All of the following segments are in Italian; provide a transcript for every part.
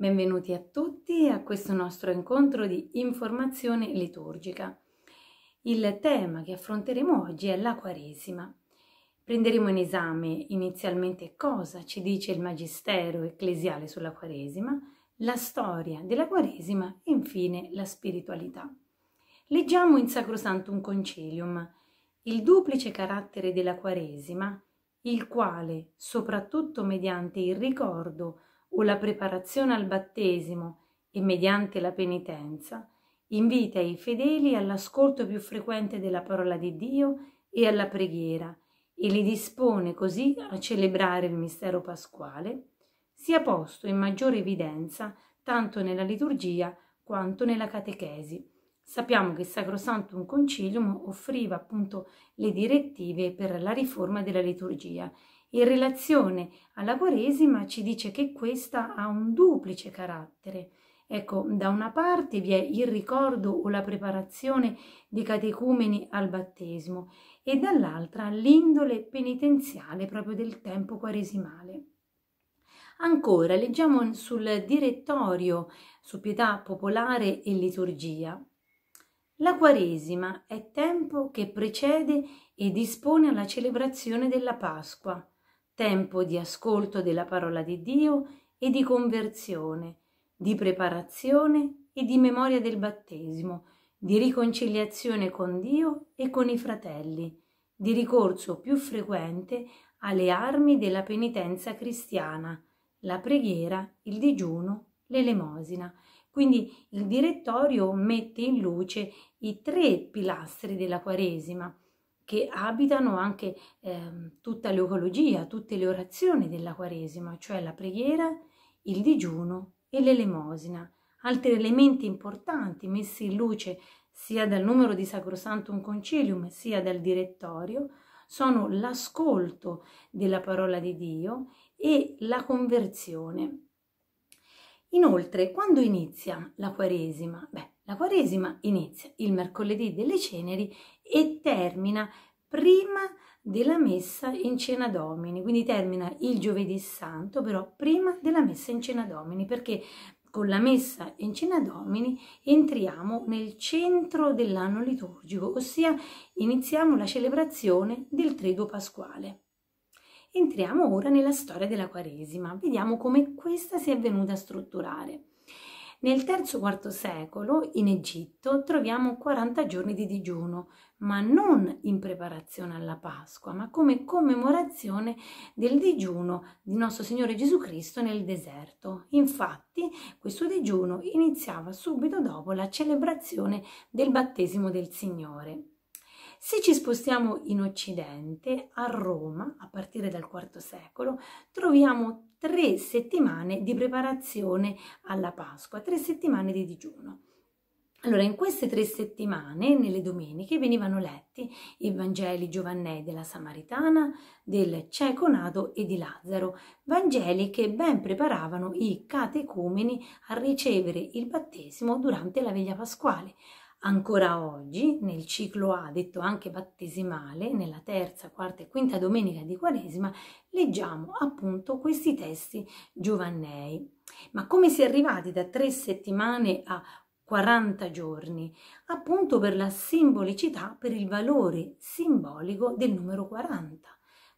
Benvenuti a tutti a questo nostro incontro di informazione liturgica. Il tema che affronteremo oggi è la Quaresima. Prenderemo in esame inizialmente cosa ci dice il Magistero ecclesiale sulla Quaresima, la storia della Quaresima e infine la spiritualità. Leggiamo in Sacrosantum Concilium il duplice carattere della Quaresima, il quale, soprattutto mediante il ricordo o la preparazione al battesimo e mediante la penitenza, invita i fedeli all'ascolto più frequente della parola di Dio e alla preghiera e li dispone così a celebrare il mistero pasquale, sia posto in maggiore evidenza tanto nella liturgia quanto nella catechesi. Sappiamo che il Sacrosanto Concilium offriva appunto le direttive per la riforma della liturgia in relazione alla Quaresima ci dice che questa ha un duplice carattere. Ecco, da una parte vi è il ricordo o la preparazione dei catecumeni al battesimo e dall'altra l'indole penitenziale proprio del tempo quaresimale. Ancora, leggiamo sul direttorio su pietà popolare e liturgia. La Quaresima è tempo che precede e dispone alla celebrazione della Pasqua tempo di ascolto della parola di Dio e di conversione, di preparazione e di memoria del battesimo, di riconciliazione con Dio e con i fratelli, di ricorso più frequente alle armi della penitenza cristiana, la preghiera, il digiuno, l'elemosina. Quindi il direttorio mette in luce i tre pilastri della Quaresima, che abitano anche eh, tutta l'ecologia, tutte le orazioni della Quaresima, cioè la preghiera, il digiuno e l'elemosina, altri elementi importanti messi in luce sia dal numero di Sacrosantum Concilium sia dal direttorio, sono l'ascolto della parola di Dio e la conversione. Inoltre, quando inizia la Quaresima? Beh, la Quaresima inizia il mercoledì delle ceneri e termina prima della messa in cena domini, quindi termina il giovedì santo, però prima della messa in cena domini, perché con la messa in cena domini entriamo nel centro dell'anno liturgico, ossia iniziamo la celebrazione del triduo pasquale. Entriamo ora nella storia della Quaresima, vediamo come questa si è venuta a strutturare. Nel terzo quarto secolo in Egitto troviamo 40 giorni di digiuno, ma non in preparazione alla Pasqua, ma come commemorazione del digiuno di nostro Signore Gesù Cristo nel deserto. Infatti, questo digiuno iniziava subito dopo la celebrazione del battesimo del Signore. Se ci spostiamo in Occidente, a Roma, a partire dal IV secolo, troviamo tre settimane di preparazione alla Pasqua, tre settimane di digiuno. Allora, in queste tre settimane, nelle domeniche, venivano letti i Vangeli Giovannei della Samaritana, del cieco nato e di Lazzaro, Vangeli che ben preparavano i catecumeni a ricevere il battesimo durante la veglia pasquale, Ancora oggi, nel ciclo A, detto anche battesimale, nella terza, quarta e quinta domenica di Quaresima, leggiamo appunto questi testi giovannei. Ma come si è arrivati da tre settimane a 40 giorni, appunto per la simbolicità, per il valore simbolico del numero 40.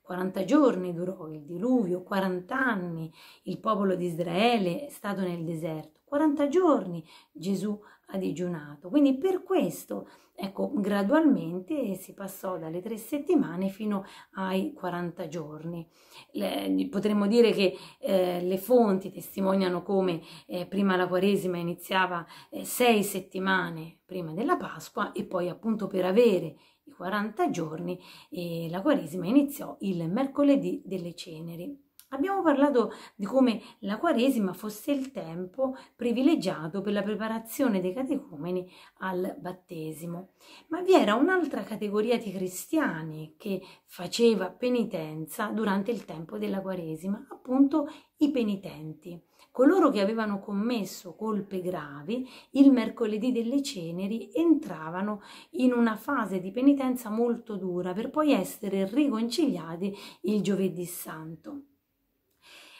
40 giorni durò il diluvio, 40 anni il popolo di Israele è stato nel deserto, 40 giorni Gesù ha digiunato. Quindi per questo, ecco, gradualmente si passò dalle tre settimane fino ai 40 giorni. Le, potremmo dire che eh, le fonti testimoniano come eh, prima la Quaresima iniziava eh, sei settimane prima della Pasqua e poi appunto per avere i 40 giorni e la Quaresima iniziò il mercoledì delle ceneri. Abbiamo parlato di come la Quaresima fosse il tempo privilegiato per la preparazione dei catecumeni al battesimo, ma vi era un'altra categoria di cristiani che faceva penitenza durante il tempo della Quaresima, appunto i penitenti coloro che avevano commesso colpe gravi, il mercoledì delle ceneri entravano in una fase di penitenza molto dura per poi essere riconciliati il giovedì santo.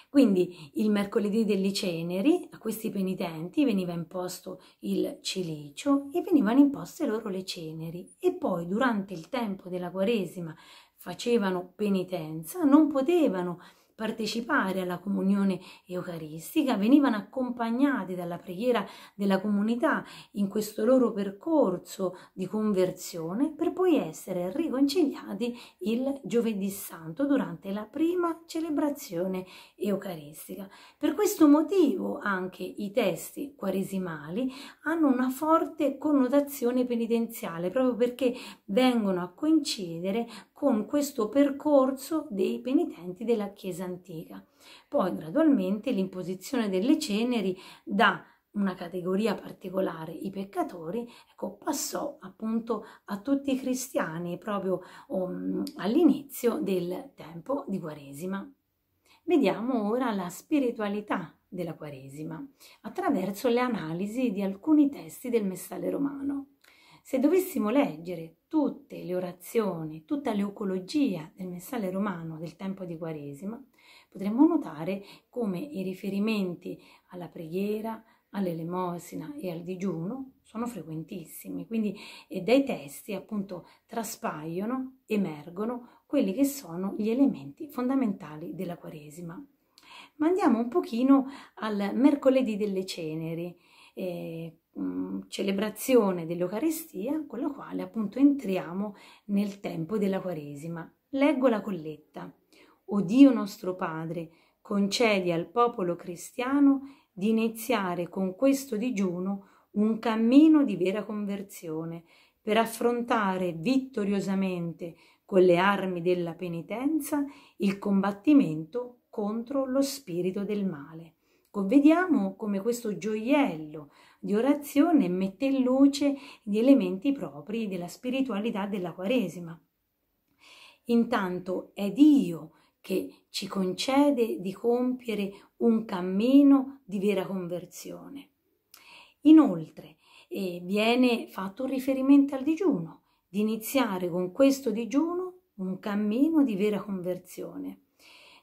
Quindi il mercoledì delle ceneri a questi penitenti veniva imposto il cilicio e venivano imposte loro le ceneri e poi durante il tempo della Quaresima facevano penitenza, non potevano partecipare alla comunione eucaristica, venivano accompagnati dalla preghiera della comunità in questo loro percorso di conversione per poi essere riconciliati il giovedì santo durante la prima celebrazione eucaristica. Per questo motivo anche i testi quaresimali hanno una forte connotazione penitenziale proprio perché vengono a coincidere con questo percorso dei penitenti della Chiesa antica. Poi gradualmente l'imposizione delle ceneri da una categoria particolare, i peccatori, ecco, passò appunto a tutti i cristiani proprio um, all'inizio del tempo di Quaresima. Vediamo ora la spiritualità della Quaresima attraverso le analisi di alcuni testi del Messale Romano. Se dovessimo leggere tutte le orazioni, tutta l'eucologia del messale romano del tempo di Quaresima, potremmo notare come i riferimenti alla preghiera, all'elemosina e al digiuno sono frequentissimi, quindi eh, dai testi appunto traspaiono, emergono quelli che sono gli elementi fondamentali della Quaresima. Ma andiamo un pochino al mercoledì delle ceneri, eh, Mm, celebrazione dell'Eucaristia con la quale appunto entriamo nel tempo della Quaresima. Leggo la colletta. O Dio nostro Padre, concedi al popolo cristiano di iniziare con questo digiuno un cammino di vera conversione per affrontare vittoriosamente con le armi della penitenza il combattimento contro lo spirito del male. Ecco, vediamo come questo gioiello di orazione mette in luce gli elementi propri della spiritualità della Quaresima. Intanto è Dio che ci concede di compiere un cammino di vera conversione. Inoltre eh, viene fatto un riferimento al digiuno, di iniziare con questo digiuno un cammino di vera conversione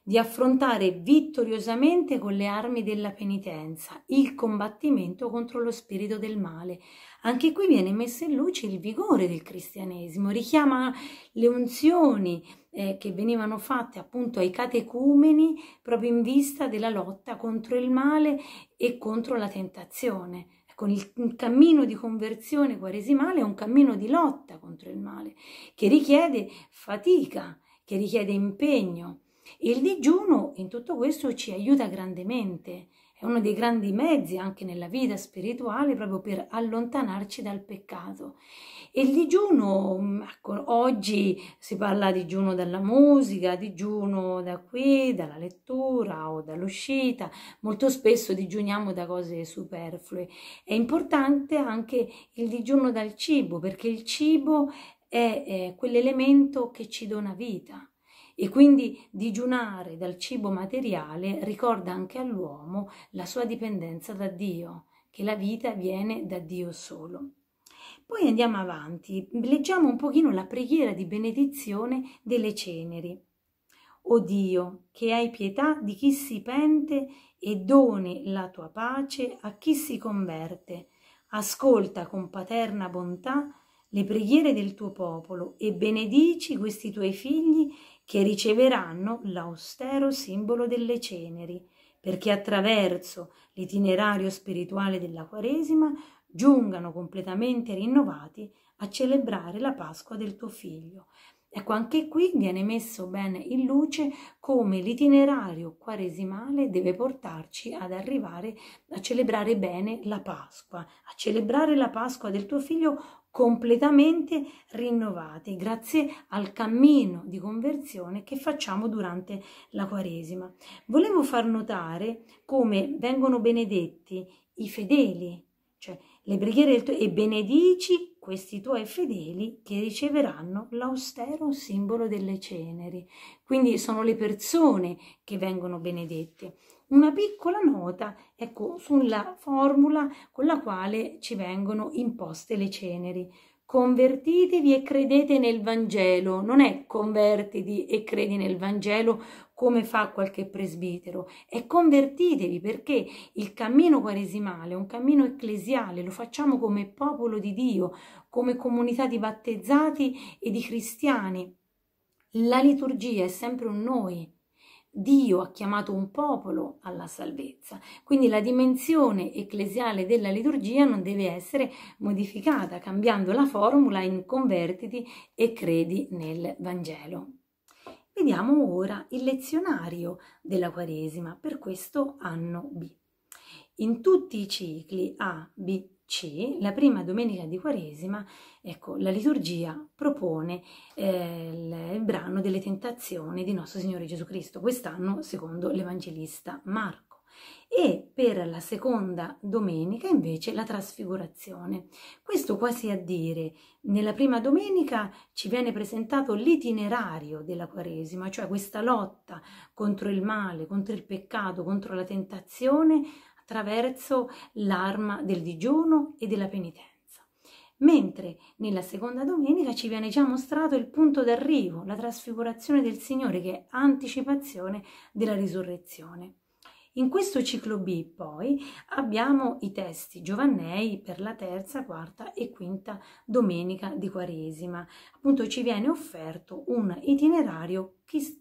di affrontare vittoriosamente con le armi della penitenza il combattimento contro lo spirito del male. Anche qui viene messo in luce il vigore del cristianesimo, richiama le unzioni eh, che venivano fatte appunto ai catecumeni proprio in vista della lotta contro il male e contro la tentazione. Con ecco, il cammino di conversione quaresimale è un cammino di lotta contro il male che richiede fatica, che richiede impegno il digiuno in tutto questo ci aiuta grandemente, è uno dei grandi mezzi anche nella vita spirituale proprio per allontanarci dal peccato. il digiuno, mm, ecco, oggi si parla di digiuno dalla musica, digiuno da qui, dalla lettura o dall'uscita, molto spesso digiuniamo da cose superflue. È importante anche il digiuno dal cibo perché il cibo è, è eh, quell'elemento che ci dona vita e quindi digiunare dal cibo materiale ricorda anche all'uomo la sua dipendenza da Dio, che la vita viene da Dio solo. Poi andiamo avanti, leggiamo un pochino la preghiera di benedizione delle ceneri. O Dio, che hai pietà di chi si pente e doni la tua pace a chi si converte, ascolta con paterna bontà le preghiere del tuo popolo e benedici questi tuoi figli che riceveranno l'austero simbolo delle ceneri, perché attraverso l'itinerario spirituale della Quaresima giungano completamente rinnovati a celebrare la Pasqua del tuo figlio. Ecco, anche qui viene messo bene in luce come l'itinerario quaresimale deve portarci ad arrivare a celebrare bene la Pasqua, a celebrare la Pasqua del tuo figlio completamente rinnovati grazie al cammino di conversione che facciamo durante la Quaresima. Volevo far notare come vengono benedetti i fedeli cioè le preghiere del tuo e benedici questi tuoi fedeli che riceveranno l'austero simbolo delle ceneri. Quindi sono le persone che vengono benedette. Una piccola nota, ecco, sulla formula con la quale ci vengono imposte le ceneri. Convertitevi e credete nel Vangelo, non è convertiti e credi nel Vangelo come fa qualche presbitero, è convertitevi perché il cammino quaresimale è un cammino ecclesiale, lo facciamo come popolo di Dio, come comunità di battezzati e di cristiani. La liturgia è sempre un noi, Dio ha chiamato un popolo alla salvezza, quindi la dimensione ecclesiale della liturgia non deve essere modificata cambiando la formula in convertiti e credi nel Vangelo. Vediamo ora il lezionario della Quaresima per questo anno B. In tutti i cicli A, B, c, la prima domenica di Quaresima, ecco, la liturgia propone eh, il, brano delle tentazioni di nostro Signore Gesù Cristo, quest'anno secondo l'Evangelista Marco e per la seconda domenica invece la trasfigurazione. Questo quasi a dire, nella prima domenica ci viene presentato l'itinerario della Quaresima, cioè questa lotta contro il male, contro il peccato, contro la tentazione attraverso l'arma del digiuno e della penitenza. Mentre nella seconda domenica ci viene già mostrato il punto d'arrivo, la trasfigurazione del Signore che è anticipazione della risurrezione. In questo ciclo B poi abbiamo i testi Giovannei per la terza, quarta e quinta domenica di Quaresima. Appunto ci viene offerto un itinerario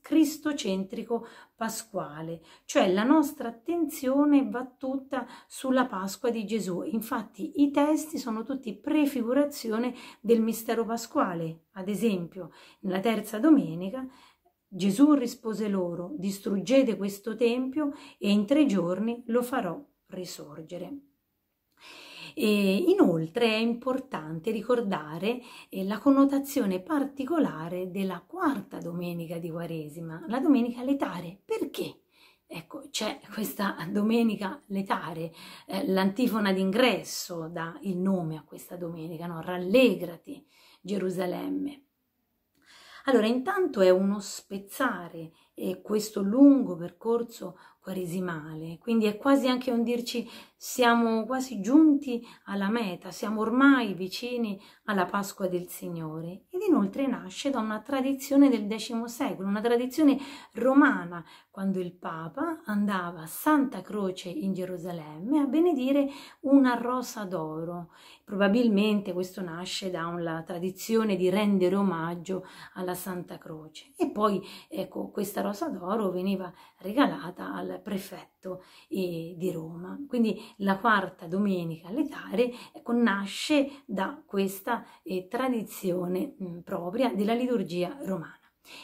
cristocentrico pasquale, cioè la nostra attenzione va tutta sulla Pasqua di Gesù. Infatti i testi sono tutti prefigurazione del mistero pasquale. Ad esempio, nella terza domenica Gesù rispose loro, distruggete questo tempio e in tre giorni lo farò risorgere. E inoltre è importante ricordare eh, la connotazione particolare della quarta domenica di Quaresima, la domenica letare. Perché? Ecco, c'è questa domenica letare, eh, l'antifona d'ingresso dà il nome a questa domenica, no? rallegrati Gerusalemme. Allora, intanto è uno spezzare eh, questo lungo percorso quaresimale, quindi è quasi anche un dirci siamo quasi giunti alla meta, siamo ormai vicini alla Pasqua del Signore ed inoltre nasce da una tradizione del X secolo, una tradizione romana, quando il Papa andava a Santa Croce in Gerusalemme a benedire una rosa d'oro. Probabilmente questo nasce da una tradizione di rendere omaggio alla Santa Croce. E poi ecco, questa rosa d'oro veniva regalata al prefetto eh, di Roma. Quindi la quarta domenica letare ecco, nasce da questa eh, tradizione mm, propria della liturgia romana.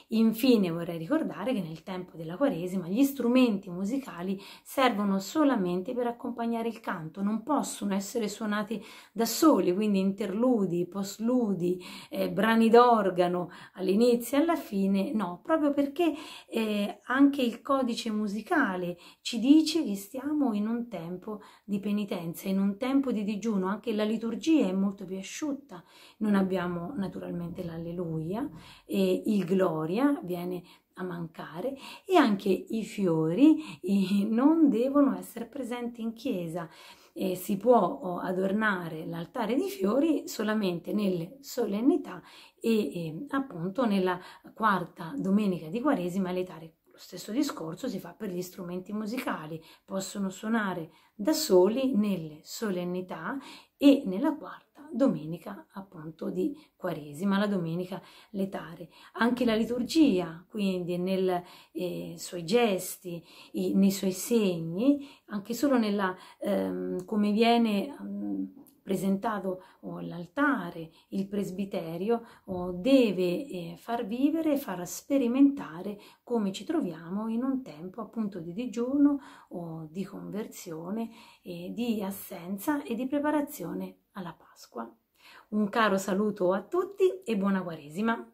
Infine vorrei ricordare che nel tempo della Quaresima gli strumenti musicali servono solamente per accompagnare il canto, non possono essere suonati da soli, quindi interludi, postludi, eh, brani d'organo all'inizio e alla fine, no, proprio perché eh, anche il codice musicale ci dice che stiamo in un tempo di penitenza, in un tempo di digiuno, anche la liturgia è molto più asciutta, non abbiamo naturalmente l'alleluia e il gloria storia viene a mancare e anche i fiori non devono essere presenti in chiesa. E si può oh, adornare l'altare di fiori solamente nelle solennità e, e appunto nella quarta domenica di Quaresima l'etare. Lo stesso discorso si fa per gli strumenti musicali, possono suonare da soli nelle solennità e nella quarta domenica appunto di Quaresima, la domenica letare. Anche la liturgia, quindi nei eh, suoi gesti, i, nei suoi segni, anche solo nella, ehm, come viene... Um, presentato oh, l'altare, il presbiterio, oh, deve eh, far vivere, far sperimentare come ci troviamo in un tempo appunto di digiuno o oh, di conversione, eh, di assenza e di preparazione alla Pasqua. Un caro saluto a tutti e buona Quaresima!